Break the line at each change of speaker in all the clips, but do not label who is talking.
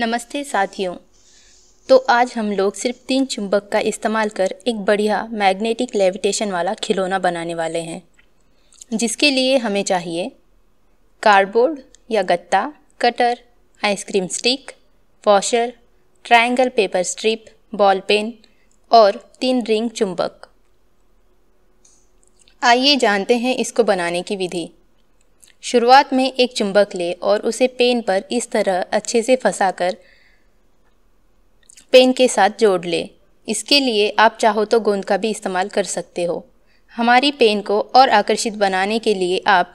नमस्ते साथियों तो आज हम लोग सिर्फ तीन चुंबक का इस्तेमाल कर एक बढ़िया मैग्नेटिक लेविटेशन वाला खिलौना बनाने वाले हैं जिसके लिए हमें चाहिए कार्डबोर्ड या गत्ता cutter ice cream stick washer triangle paper strip ball pen और तीन रिंग चुंबक आइए जानते हैं इसको बनाने की विधि शुरुआत में एक चुंबक ले और उसे पेन पर इस तरह अच्छे से फंसाकर पेन के साथ जोड़ ले इसके लिए आप चाहो तो गोंद का भी इस्तेमाल कर सकते हो हमारी पेन को और आकर्षित बनाने के लिए आप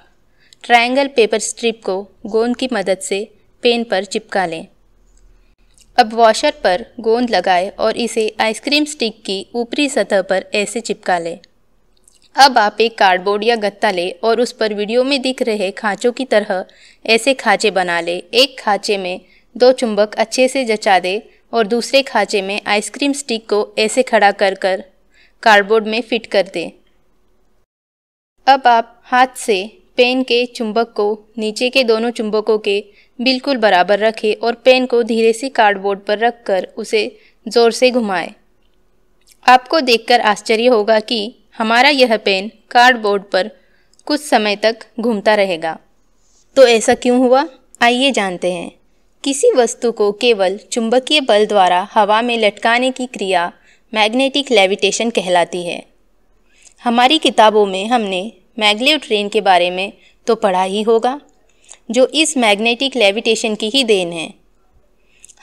ट्रायंगल पेपर स्ट्रिप को गोंद की मदद से पेन पर चिपका लें अब वॉशर पर गोंद लगाएं और इसे आइसक्रीम स्टिक की ऊपरी सतह पर ऐसे चिपका लें अब आप एक कार्डबोर्ड या गत्ता ले और उस पर वीडियो में दिख रहे खाँचों की तरह ऐसे खाँचे बना ले एक खाँचे में दो चुंबक अच्छे से जचा दे और दूसरे खाँचे में आइसक्रीम स्टिक को ऐसे खड़ा कर कर कार्डबोर्ड में फिट कर दे अब आप हाथ से पेन के चुंबक को नीचे के दोनों चुंबकों के बिल्कुल बराबर रखें और पेन को धीरे से कार्डबोर्ड पर रख कर उसे ज़ोर से घुमाएं। आपको देखकर आश्चर्य होगा कि हमारा यह पेन कार्डबोर्ड पर कुछ समय तक घूमता रहेगा तो ऐसा क्यों हुआ आइए जानते हैं किसी वस्तु को केवल चुंबकीय बल द्वारा हवा में लटकाने की क्रिया मैग्नेटिक लेविटेशन कहलाती है हमारी किताबों में हमने मैगलेव ट्रेन के बारे में तो पढ़ा ही होगा जो इस मैग्नेटिक लेविटेशन की ही देन है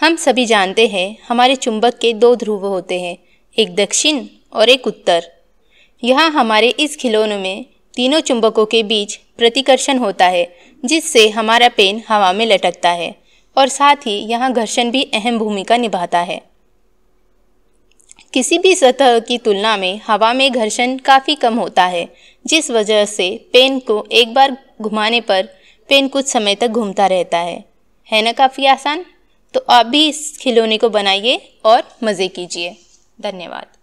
हम सभी जानते हैं हमारे चुंबक के दो ध्रुव होते हैं एक दक्षिण और एक उत्तर यहाँ हमारे इस खिलौनों में तीनों चुंबकों के बीच प्रतिकर्षण होता है जिससे हमारा पेन हवा में लटकता है और साथ ही यहाँ घर्षण भी अहम भूमिका निभाता है किसी भी सतह की तुलना में हवा में घर्षण काफ़ी कम होता है जिस वजह से पेन को एक बार घुमाने पर पेन कुछ समय तक घूमता रहता है है ना काफ़ी आसान तो आप भी इस खिलौने को बनाइए और मज़े कीजिए धन्यवाद